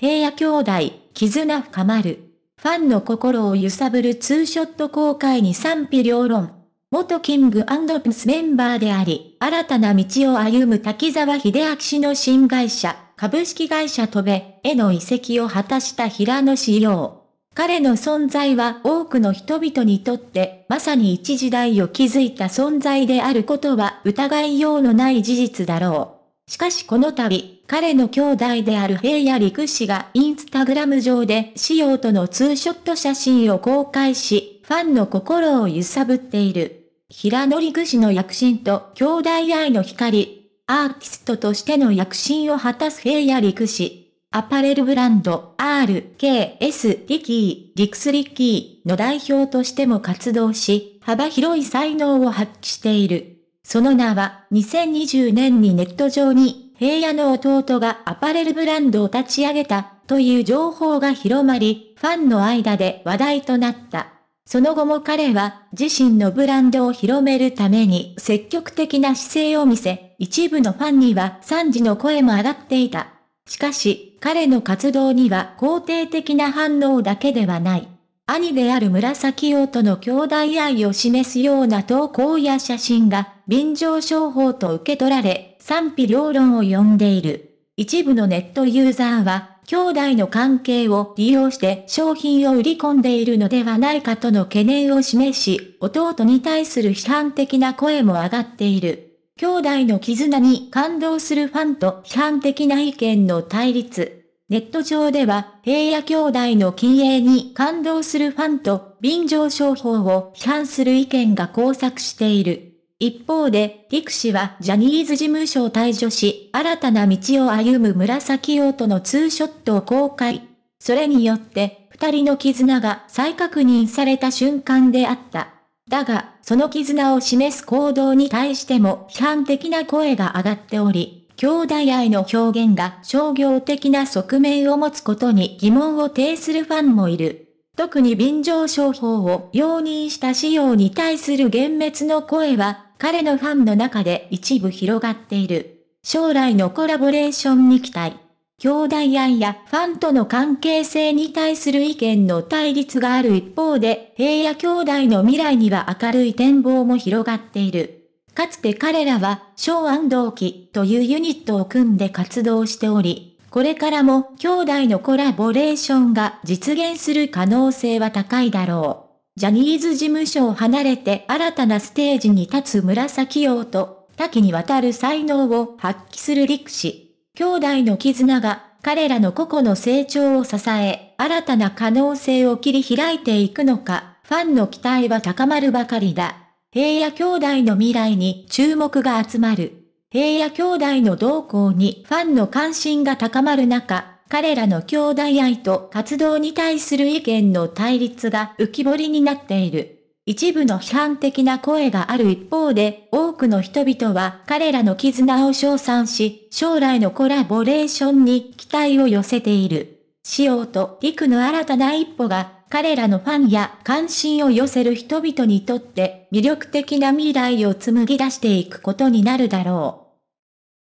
平野兄弟、絆深まる。ファンの心を揺さぶるツーショット公開に賛否両論。元キングピスメンバーであり、新たな道を歩む滝沢秀明氏の新会社、株式会社トベへの移籍を果たした平野志陽。彼の存在は多くの人々にとって、まさに一時代を築いた存在であることは疑いようのない事実だろう。しかしこの度、彼の兄弟である平野陸氏がインスタグラム上で仕様とのツーショット写真を公開し、ファンの心を揺さぶっている。平野陸氏の躍進と兄弟愛の光、アーティストとしての躍進を果たす平野陸氏。アパレルブランド RKS リキー、リクスリキーの代表としても活動し、幅広い才能を発揮している。その名は2020年にネット上に平野の弟がアパレルブランドを立ち上げたという情報が広まり、ファンの間で話題となった。その後も彼は自身のブランドを広めるために積極的な姿勢を見せ、一部のファンには賛辞の声も上がっていた。しかし、彼の活動には肯定的な反応だけではない。兄である紫王との兄弟愛を示すような投稿や写真が便乗商法と受け取られ、賛否両論を呼んでいる。一部のネットユーザーは、兄弟の関係を利用して商品を売り込んでいるのではないかとの懸念を示し、弟に対する批判的な声も上がっている。兄弟の絆に感動するファンと批判的な意見の対立。ネット上では、平野兄弟の禁煙に感動するファンと、便乗商法を批判する意見が交錯している。一方で、ピク氏はジャニーズ事務所を退所し、新たな道を歩む紫王とのツーショットを公開。それによって、二人の絆が再確認された瞬間であった。だが、その絆を示す行動に対しても批判的な声が上がっており、兄弟愛の表現が商業的な側面を持つことに疑問を呈するファンもいる。特に便乗商法を容認した仕様に対する幻滅の声は彼のファンの中で一部広がっている。将来のコラボレーションに期待。兄弟愛やファンとの関係性に対する意見の対立がある一方で、平野兄弟の未来には明るい展望も広がっている。かつて彼らは、小安同期というユニットを組んで活動しており、これからも兄弟のコラボレーションが実現する可能性は高いだろう。ジャニーズ事務所を離れて新たなステージに立つ紫陽と、多岐にわたる才能を発揮する力士。兄弟の絆が、彼らの個々の成長を支え、新たな可能性を切り開いていくのか、ファンの期待は高まるばかりだ。平野兄弟の未来に注目が集まる。平野兄弟の動向にファンの関心が高まる中、彼らの兄弟愛と活動に対する意見の対立が浮き彫りになっている。一部の批判的な声がある一方で、多くの人々は彼らの絆を称賛し、将来のコラボレーションに期待を寄せている。塩と陸の新たな一歩が、彼らのファンや関心を寄せる人々にとって、魅力的な未来を紡ぎ出していくことになるだろう。